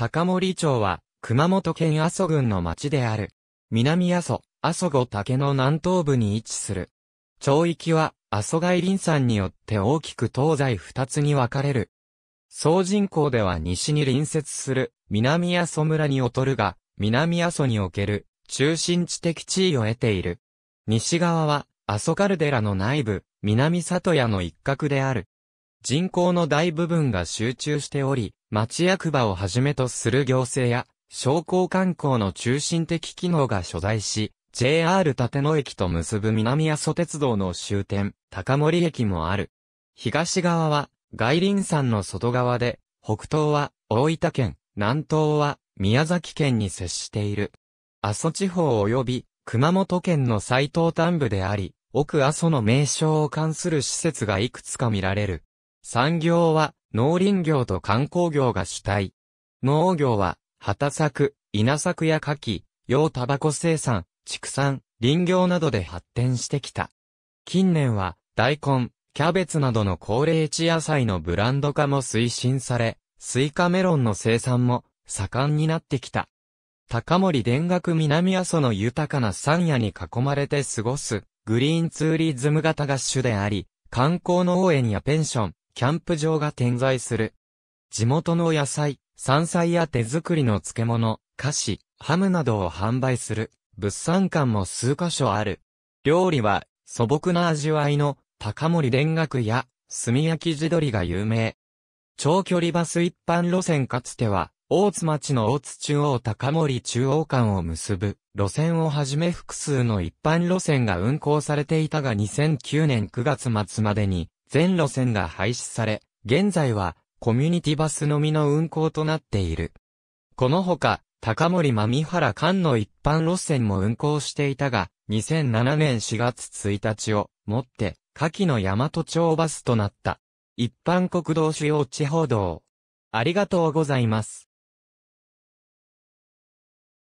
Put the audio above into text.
高森町は、熊本県阿蘇郡の町である。南阿蘇、阿蘇五竹の南東部に位置する。町域は、阿蘇外林山によって大きく東西二つに分かれる。総人口では西に隣接する南阿蘇村に劣るが、南阿蘇における中心地的地位を得ている。西側は阿蘇カルデラの内部、南里屋の一角である。人口の大部分が集中しており、町役場をはじめとする行政や、商工観光の中心的機能が所在し、JR 立野駅と結ぶ南阿蘇鉄道の終点、高森駅もある。東側は、外輪山の外側で、北東は大分県、南東は宮崎県に接している。阿蘇地方及び熊本県の最東端部であり、奥阿蘇の名称を冠する施設がいくつか見られる。産業は農林業と観光業が主体。農業は畑作、稲作や牡蠣、洋タバコ生産、畜産、林業などで発展してきた。近年は大根、キャベツなどの高齢地野菜のブランド化も推進され、スイカメロンの生産も盛んになってきた。高森田楽南阿蘇の豊かな山野に囲まれて過ごすグリーンツーリズム型が主であり、観光の応援やペンション、キャンプ場が点在する。地元の野菜、山菜や手作りの漬物、菓子、ハムなどを販売する、物産館も数カ所ある。料理は、素朴な味わいの、高森田楽や、炭焼き地鶏が有名。長距離バス一般路線かつては、大津町の大津中央高森中央間を結ぶ路線をはじめ複数の一般路線が運行されていたが2009年9月末までに全路線が廃止され、現在はコミュニティバスのみの運行となっている。このほか、高森真美原間の一般路線も運行していたが、2007年4月1日をもって、下記の大和町バスとなった。一般国道主要地方道。ありがとうございます。